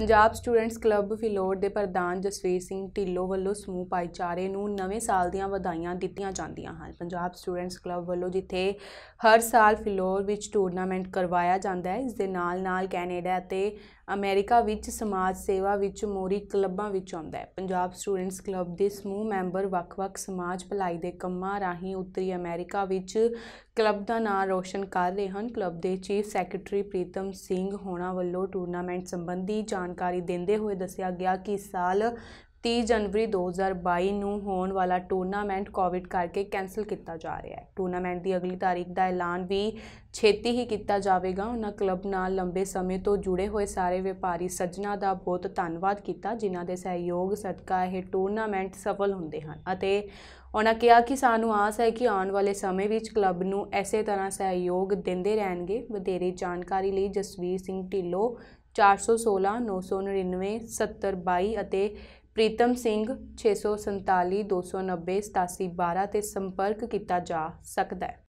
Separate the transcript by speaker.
Speaker 1: Punjab students club ਫਿਲੋਰ ਦੇ ਪ੍ਰਧਾਨ ਜਸਵੀਰ ਸਿੰਘ ਢਿੱਲੋਂ ਵੱਲੋਂ ਸਮੂਹ ਭਾਈਚਾਰੇ ਨੂੰ ਨਵੇਂ ਸਾਲ ਦੀਆਂ ਵਧਾਈਆਂ ਦਿੱਤੀਆਂ ਜਾਂਦੀਆਂ ਹਨ ਪੰਜਾਬ ਸਟੂਡੈਂਟਸ ਕਲੱਬ ਵੱਲੋਂ ਜਿੱਥੇ ਹਰ ਸਾਲ ਫਿਲੋਰ ਵਿੱਚ ਟੂਰਨਾਮੈਂਟ ਕਰਵਾਇਆ ਜਾਂਦਾ ਹੈ ਇਸ ਦੇ ਨਾਲ-ਨਾਲ ਕੈਨੇਡਾ ਅਤੇ ਅਮਰੀਕਾ ਵਿੱਚ ਸਮਾਜ ਸੇਵਾ ਵਿੱਚ ਮੋਰੀ ਕਲੱਬਾਂ ਵਿੱਚ ਆਉਂਦਾ ਹੈ ਪੰਜਾਬ ਸਟੂਡੈਂਟਸ ਕਲੱਬ ਦੇ ਸਮੂਹ ਮੈਂਬਰ ਵੱਖ-ਵੱਖ ਸਮਾਜ ਭਲਾਈ ਦੇ ਕੰਮਾਂ ਰਾਹੀਂ ਉੱਤਰੀ ਅਮਰੀਕਾ ਵਿੱਚ ਕਲੱਬ ਦਾ ਨਾਮ ਰੋਸ਼ਨ ਕਰ ਰਹੇ ਹਨ ਕਲੱਬ ਦੇ ਚੀਫ ਸੈਕਟਰੀ ਪ੍ਰੀਤਮ ਸਿੰਘ ਹੋਣਾ ਵੱਲੋਂ ਟੂਰਨਾਮੈਂਟ ਸੰਬੰਧੀ ਜਾਣ ਜਾਣਕਾਰੀ ਦਿੰਦੇ ਹੋਏ ਦੱਸਿਆ ਗਿਆ ਕਿ ਇਸ ਸਾਲ 30 ਜਨਵਰੀ 2022 ਨੂੰ ਹੋਣ ਵਾਲਾ ਟੂਰਨਾਮੈਂਟ ਕੋਵਿਡ ਕਰਕੇ ਕੈਨਸਲ ਕੀਤਾ ਜਾ ਰਿਹਾ ਹੈ ਟੂਰਨਾਮੈਂਟ ਦੀ ਅਗਲੀ ਤਾਰੀਖ ਦਾ ਐਲਾਨ ਵੀ ਛੇਤੀ ਹੀ ਕੀਤਾ ਜਾਵੇਗਾ ਉਹਨਾਂ ਕਲੱਬ ਨਾਲ ਲੰਬੇ ਸਮੇਂ ਤੋਂ ਜੁੜੇ ਹੋਏ ਸਾਰੇ ਵਪਾਰੀ ਸੱਜਣਾ ਦਾ ਬਹੁਤ ਧੰਨਵਾਦ ਕੀਤਾ ਜਿਨ੍ਹਾਂ ਦੇ ਸਹਿਯੋਗ ਸਦਕਾ ਇਹ ਟੂਰਨਾਮੈਂਟ ਸਫਲ ਹੁੰਦੇ ਹਨ ਅਤੇ ਉਹਨਾਂ ਕਿਹਾ ਕਿ ਸਾਨੂੰ ਆਸ ਹੈ ਕਿ ਆਉਣ ਵਾਲੇ ਸਮੇਂ ਵਿੱਚ ਕਲੱਬ ਨੂੰ ਐਸੇ ਤਰ੍ਹਾਂ ਸਹਿਯੋਗ ਦਿੰਦੇ ਰਹਿਣਗੇ ਵਧੇਰੇ ਜਾਣਕਾਰੀ ਲਈ ਜਸਵੀਰ ਸਿੰਘ ਢਿੱਲੋ 416 999 7022 ਅਤੇ ਪ੍ਰੀਤਮ ਸਿੰਘ 647 290 8712 ਤੇ ਸੰਪਰਕ ਕੀਤਾ ਜਾ ਸਕਦਾ ਹੈ